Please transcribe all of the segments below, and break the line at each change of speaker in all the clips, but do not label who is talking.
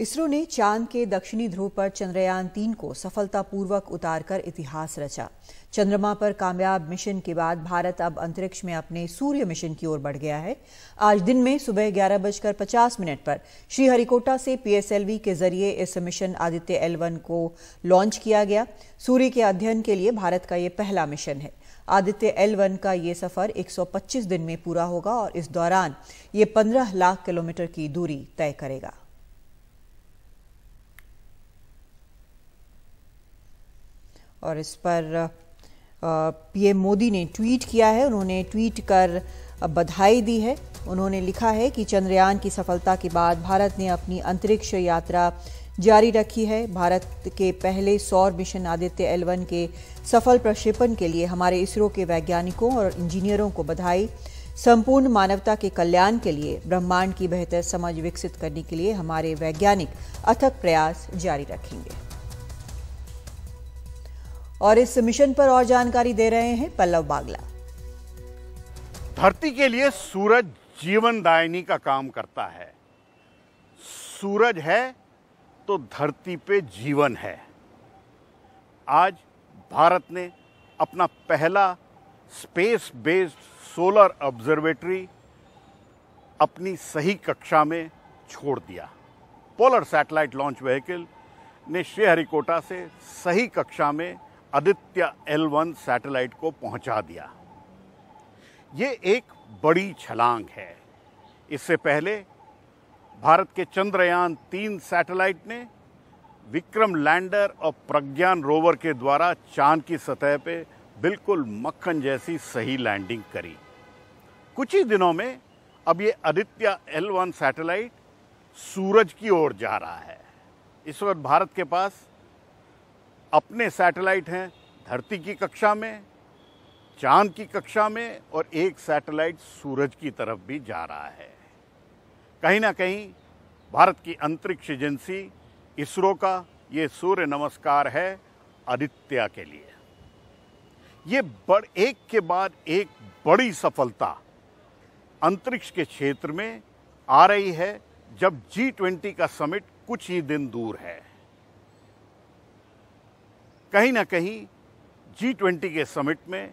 इसरो ने चांद के दक्षिणी ध्रुव पर चंद्रयान तीन को सफलतापूर्वक उतारकर इतिहास रचा चंद्रमा पर कामयाब मिशन के बाद भारत अब अंतरिक्ष में अपने सूर्य मिशन की ओर बढ़ गया है आज दिन में सुबह ग्यारह बजकर पचास मिनट पर श्रीहरिकोटा से पीएसएलवी के जरिए इस मिशन आदित्य एल को लॉन्च किया गया सूर्य के अध्ययन के लिए भारत का यह पहला मिशन है आदित्य एल वन का ये सफर 125 दिन में पूरा होगा और इस दौरान ये 15 लाख किलोमीटर की दूरी तय करेगा और इस पर पीएम मोदी ने ट्वीट किया है उन्होंने ट्वीट कर बधाई दी है उन्होंने लिखा है कि चंद्रयान की सफलता के बाद भारत ने अपनी अंतरिक्ष यात्रा जारी रखी है भारत के पहले सौर मिशन आदित्य एल के सफल प्रक्षेपण के लिए हमारे इसरो के वैज्ञानिकों और इंजीनियरों को बधाई संपूर्ण मानवता के कल्याण के लिए ब्रह्मांड की बेहतर समझ विकसित करने के लिए हमारे वैज्ञानिक अथक प्रयास जारी रखेंगे और इस मिशन पर और जानकारी दे रहे हैं पल्लव बागला
धरती के लिए सूरज जीवन दायनी का काम करता है सूरज है तो धरती पे जीवन है आज भारत ने अपना पहला स्पेस बेस्ड सोलर ऑब्जर्वेटरी अपनी सही कक्षा में छोड़ दिया पोलर सैटेलाइट लॉन्च व्हीकल ने श्रीहरिकोटा से सही कक्षा में आदित्य एल वन सैटेलाइट को पहुंचा दिया ये एक बड़ी छलांग है इससे पहले भारत के चंद्रयान तीन सैटेलाइट ने विक्रम लैंडर और प्रज्ञान रोवर के द्वारा चांद की सतह पे बिल्कुल मक्खन जैसी सही लैंडिंग करी कुछ ही दिनों में अब ये आदित्य एल वन सैटेलाइट सूरज की ओर जा रहा है इस वक्त भारत के पास अपने सैटेलाइट हैं धरती की कक्षा में चांद की कक्षा में और एक सैटेलाइट सूरज की तरफ भी जा रहा है कहीं ना कहीं भारत की अंतरिक्ष एजेंसी इसरो का ये सूर्य नमस्कार है आदित्य के लिए ये बड़ एक के बाद एक बड़ी सफलता अंतरिक्ष के क्षेत्र में आ रही है जब जी ट्वेंटी का समिट कुछ ही दिन दूर है कहीं ना कहीं जी ट्वेंटी के समिट में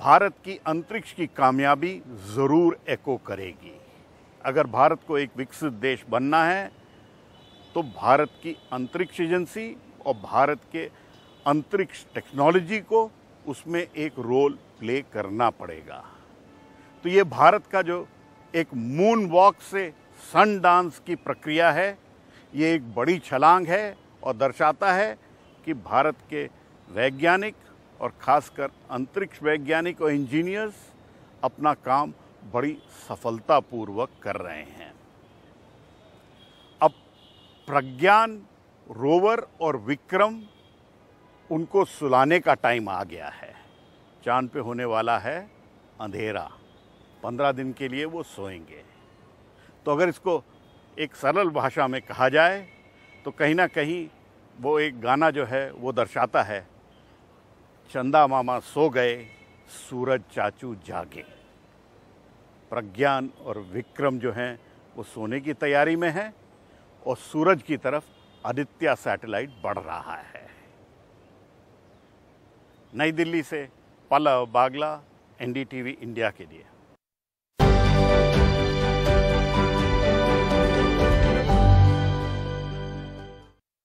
भारत की अंतरिक्ष की कामयाबी ज़रूर एको करेगी अगर भारत को एक विकसित देश बनना है तो भारत की अंतरिक्ष एजेंसी और भारत के अंतरिक्ष टेक्नोलॉजी को उसमें एक रोल प्ले करना पड़ेगा तो ये भारत का जो एक मून वॉक से सन डांस की प्रक्रिया है ये एक बड़ी छलांग है और दर्शाता है कि भारत के वैज्ञानिक और खासकर अंतरिक्ष वैज्ञानिक और इंजीनियर्स अपना काम बड़ी सफलतापूर्वक कर रहे हैं अब प्रज्ञान रोवर और विक्रम उनको सुलाने का टाइम आ गया है चांद पे होने वाला है अंधेरा पंद्रह दिन के लिए वो सोएंगे तो अगर इसको एक सरल भाषा में कहा जाए तो कहीं ना कहीं वो एक गाना जो है वो दर्शाता है चंदा मामा सो गए सूरज चाचू जागे प्रज्ञान और विक्रम जो हैं वो सोने की तैयारी में हैं और सूरज की तरफ आदित्य सैटेलाइट बढ़ रहा है नई दिल्ली से पलव बागला एनडीटीवी इंडिया के लिए